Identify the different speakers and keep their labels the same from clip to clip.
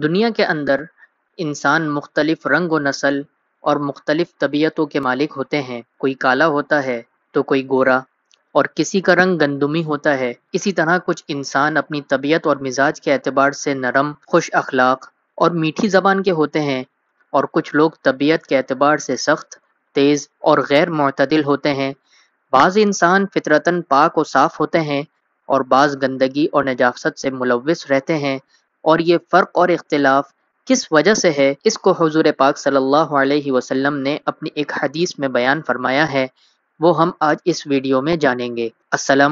Speaker 1: दुनिया के अंदर इंसान मुख्तलिफ रंग व नस्ल और मुख्तलिफ तबीयतों के मालिक होते हैं कोई काला होता है तो कोई गोरा और किसी का रंग गंदुमी होता है इसी तरह कुछ इंसान अपनी तबीयत और मिजाज के अतबार से नरम खुश अखलाक और मीठी ज़बान के होते हैं और कुछ लोग तबीयत के अतबार से सख्त तेज़ और गैर मतदिल होते हैं बाज़ इंसान फितरतन पाक व साफ़ होते हैं और बाज़ गंदगी और नजाफत से मुलविस रहते हैं और ये फ़र्क और इख्तलाफ किस वजह से है इसको हजूर पाक सल्लल्लाहु अलैहि वसल्लम ने अपनी एक हदीस में बयान फरमाया है वो हम आज इस वीडियो में जानेंगे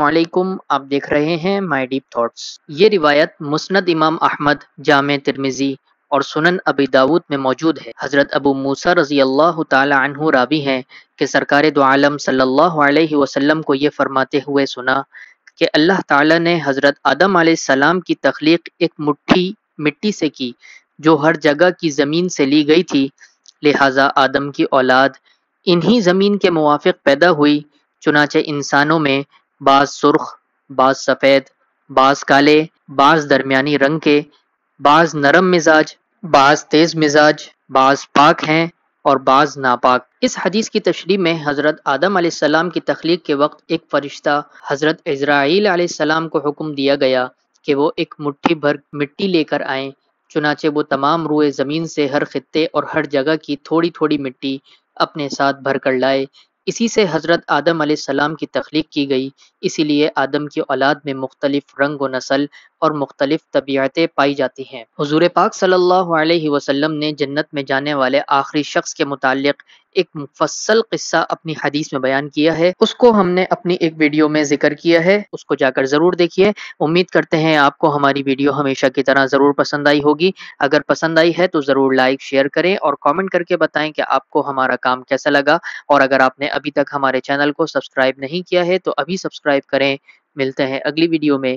Speaker 1: वालेकुम आप देख रहे हैं माई डीप थाट्स ये रिवायत मुस्नद इमाम अहमद जाम तिरमिजी और सुनन अबी दाऊद में मौजूद है हज़रत अबू मूसा रजी अल्लाह तु रावी हैं कि सरकार दो आलम सल्लल्लाहु अलैहि वसल्लम को ये फरमाते हुए सुना कि अल्लाह ताला ने हज़रत आदम सलाम की तख्लीक एक मुट्ठी मिट्टी से की जो हर जगह की ज़मीन से ली गई थी लिहाजा आदम की औलाद इन्हीं ज़मीन के मुआफ़ पैदा हुई चुनाचे इंसानों में बाज सुर्ख बाज सफ़ेद बाज काले बाज दरमियानी रंग के बाज नरम मिजाज बाज तेज़ मिजाज बाज पाक हैं और बाज नापाक इस हदीस की तशरी में हज़रत आदम सलाम की तख्लीक के वक्त एक फ़रिश्ता हज़रत इसराइल आसमाम को हुक्म दिया गया कि वो एक मुट्ठी भर मिट्टी लेकर आए चुनाचे वो तमाम रुए ज़मीन से हर खत्े और हर जगह की थोड़ी थोड़ी मिट्टी अपने साथ भर कर लाए इसी से हज़रत आदम सलाम की तख्लीक की गई इसीलिए आदम की औलाद में मुख्तलिफ रंग व नस्ल और मुख्तलिफ तबीयतें पाई जाती हैं हजूर पाक सल्लल्लाहु अलैहि वसल्लम ने जन्नत में जाने वाले आखिरी शख्स के मुतालिक एक मुफसल किस्सा अपनी हदीस में बयान किया है उसको हमने अपनी एक वीडियो में जिक्र किया है उसको जाकर ज़रूर देखिए उम्मीद करते हैं आपको हमारी वीडियो हमेशा की तरह ज़रूर पसंद आई होगी अगर पसंद आई है तो ज़रूर लाइक शेयर करें और कमेंट करके बताएं कि आपको हमारा काम कैसा लगा और अगर आपने अभी तक हमारे चैनल को सब्सक्राइब नहीं किया है तो अभी सब्सक्राइब करें मिलते हैं अगली वीडियो में